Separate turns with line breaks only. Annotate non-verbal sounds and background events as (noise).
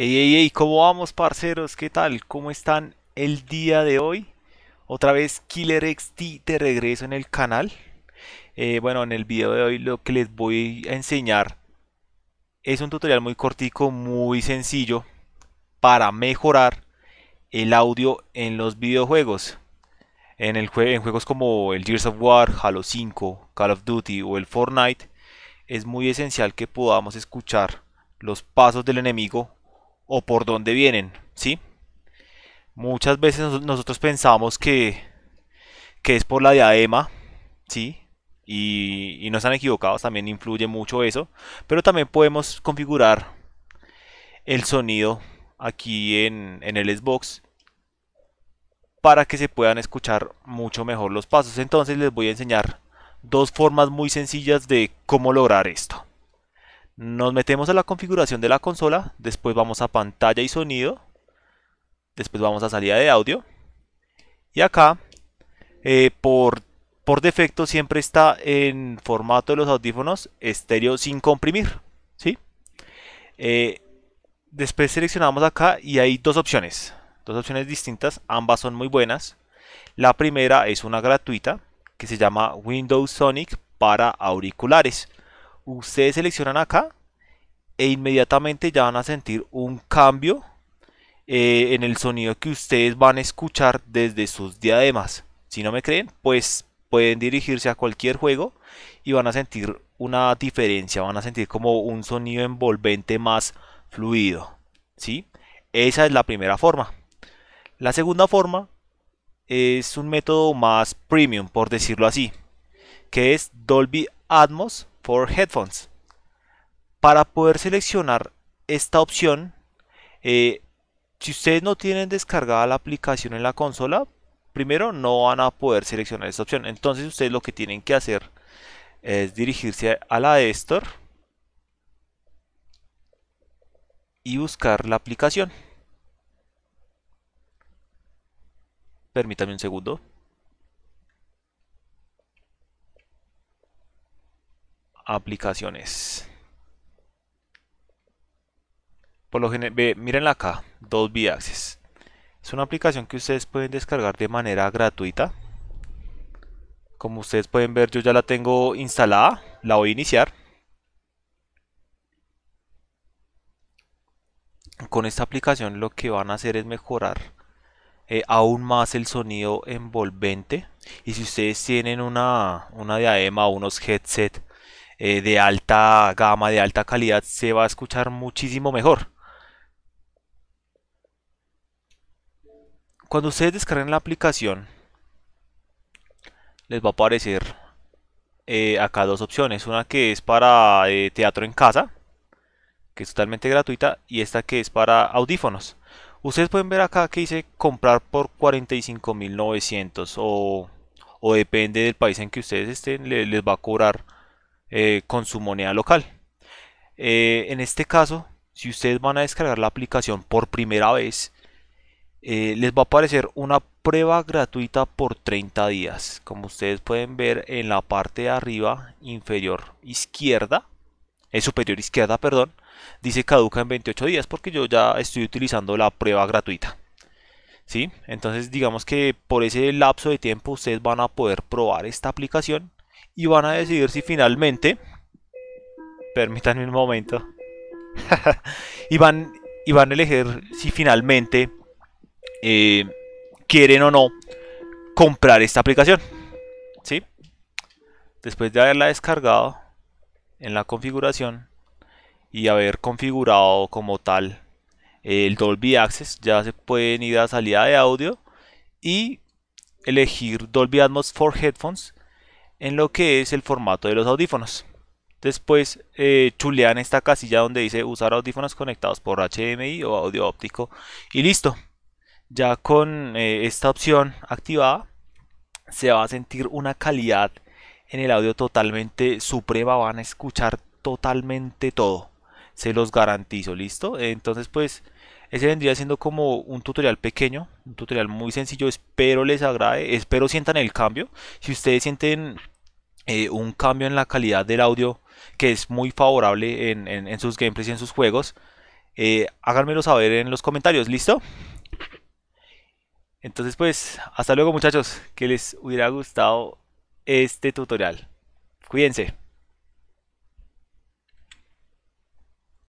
Ey, ey, ey, ¿cómo vamos, parceros? ¿Qué tal? ¿Cómo están el día de hoy? Otra vez Killer XT de regreso en el canal. Eh, bueno, en el video de hoy lo que les voy a enseñar es un tutorial muy cortico, muy sencillo para mejorar el audio en los videojuegos. En, el en juegos como el Gears of War, Halo 5, Call of Duty o el Fortnite es muy esencial que podamos escuchar los pasos del enemigo o por dónde vienen, ¿sí? Muchas veces nosotros pensamos que, es por la diadema, ¿sí? Y, y no están equivocados, también influye mucho eso, pero también podemos configurar el sonido aquí en el Xbox para que se puedan escuchar mucho mejor los pasos. Entonces les voy a enseñar dos formas muy sencillas de cómo lograr esto. Nos metemos a la configuración de la consola, después vamos a pantalla y sonido, después vamos a salida de audio. Y acá, eh, por, por defecto siempre está en formato de los audífonos estéreo sin comprimir. Eh, después seleccionamos acá y hay dos opciones, dos opciones distintas, ambas son muy buenas. La primera es una gratuita que se llama Windows Sonic para auriculares ustedes seleccionan acá e inmediatamente ya van a sentir un cambio eh, en el sonido que ustedes van a escuchar desde sus diademas. Si no me creen, pues pueden dirigirse a cualquier juego y van a sentir una diferencia, van a sentir como un sonido envolvente más fluido. ¿sí? Esa es la primera forma. La segunda forma es un método más premium, por decirlo así, que es Dolby Atmos Headphones. Para poder seleccionar esta opción, eh, si ustedes no tienen descargada la aplicación en la consola, primero no van a poder seleccionar esta opción. Entonces ustedes lo que tienen que hacer es dirigirse a la de Store y buscar la aplicación. Permítame un segundo. aplicaciones. Por lo general, miren acá, dos b Es una aplicación que ustedes pueden descargar de manera gratuita. Como ustedes pueden ver, yo ya la tengo instalada. La voy a iniciar. Con esta aplicación lo que van a hacer es mejorar eh, aún más el sonido envolvente. Y si ustedes tienen una, una diadema unos headset eh, de alta gama, de alta calidad, se va a escuchar muchísimo mejor. Cuando ustedes descarguen la aplicación, les va a aparecer eh, acá dos opciones. Una que es para eh, teatro en casa, que es totalmente gratuita, y esta que es para audífonos. Ustedes pueden ver acá que dice comprar por 45.900 o, o depende del país en que ustedes estén, les va a cobrar eh, con su moneda local. Eh, en este caso, si ustedes van a descargar la aplicación por primera vez, eh, les va a aparecer una prueba gratuita por 30 días. Como ustedes pueden ver en la parte de arriba inferior izquierda, es superior izquierda, perdón, dice caduca en 28 días porque yo ya estoy utilizando la prueba gratuita. ¿Sí? Entonces digamos que por ese lapso de tiempo ustedes van a poder probar esta aplicación y van a decidir si finalmente, permítanme un momento, (laughs) y, van, y van a elegir si finalmente eh, quieren o no comprar esta aplicación. ¿Sí? Después de haberla descargado en la configuración y haber configurado como tal el Dolby Access, ya se pueden ir a salida de audio y elegir Dolby Atmos for Headphones en lo que es el formato de los audífonos. Después eh, chulean esta casilla donde dice usar audífonos conectados por HDMI o audio óptico y listo. Ya con eh, esta opción activada se va a sentir una calidad en el audio totalmente suprema, van a escuchar totalmente todo se los garantizo, ¿listo? Entonces pues ese vendría siendo como un tutorial pequeño, un tutorial muy sencillo, espero les agrade, espero sientan el cambio, si ustedes sienten eh, un cambio en la calidad del audio que es muy favorable en, sus gameplays y en sus juegos, eh, háganmelo saber en los comentarios, ¿listo? Entonces pues, hasta luego muchachos, que les hubiera gustado este tutorial. Cuídense.